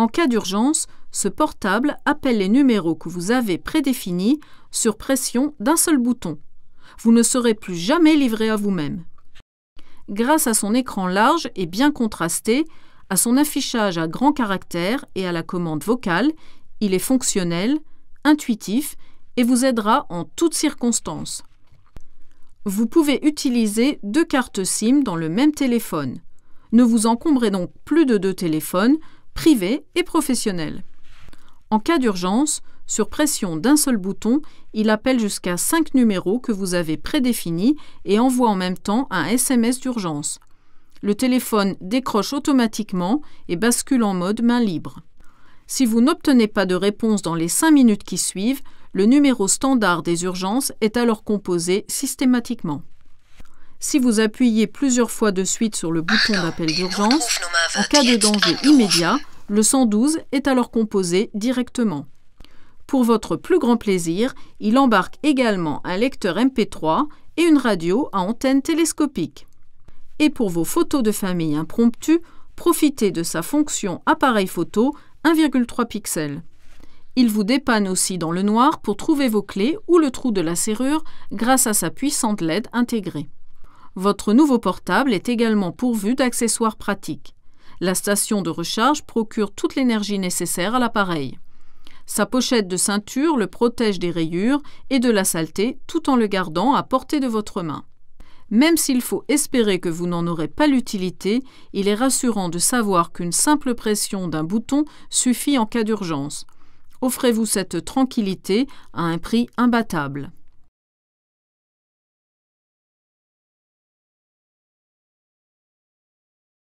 En cas d'urgence, ce portable appelle les numéros que vous avez prédéfinis sur pression d'un seul bouton. Vous ne serez plus jamais livré à vous-même. Grâce à son écran large et bien contrasté, à son affichage à grands caractères et à la commande vocale, il est fonctionnel, intuitif et vous aidera en toutes circonstances. Vous pouvez utiliser deux cartes SIM dans le même téléphone. Ne vous encombrez donc plus de deux téléphones, privé et professionnel. En cas d'urgence, sur pression d'un seul bouton, il appelle jusqu'à 5 numéros que vous avez prédéfinis et envoie en même temps un SMS d'urgence. Le téléphone décroche automatiquement et bascule en mode main libre. Si vous n'obtenez pas de réponse dans les 5 minutes qui suivent, le numéro standard des urgences est alors composé systématiquement. Si vous appuyez plusieurs fois de suite sur le bouton d'appel d'urgence, en cas de danger immédiat, le 112 est alors composé directement. Pour votre plus grand plaisir, il embarque également un lecteur MP3 et une radio à antenne télescopique. Et pour vos photos de famille impromptues, profitez de sa fonction appareil photo 1,3 pixels. Il vous dépanne aussi dans le noir pour trouver vos clés ou le trou de la serrure grâce à sa puissante LED intégrée. Votre nouveau portable est également pourvu d'accessoires pratiques. La station de recharge procure toute l'énergie nécessaire à l'appareil. Sa pochette de ceinture le protège des rayures et de la saleté tout en le gardant à portée de votre main. Même s'il faut espérer que vous n'en aurez pas l'utilité, il est rassurant de savoir qu'une simple pression d'un bouton suffit en cas d'urgence. Offrez-vous cette tranquillité à un prix imbattable.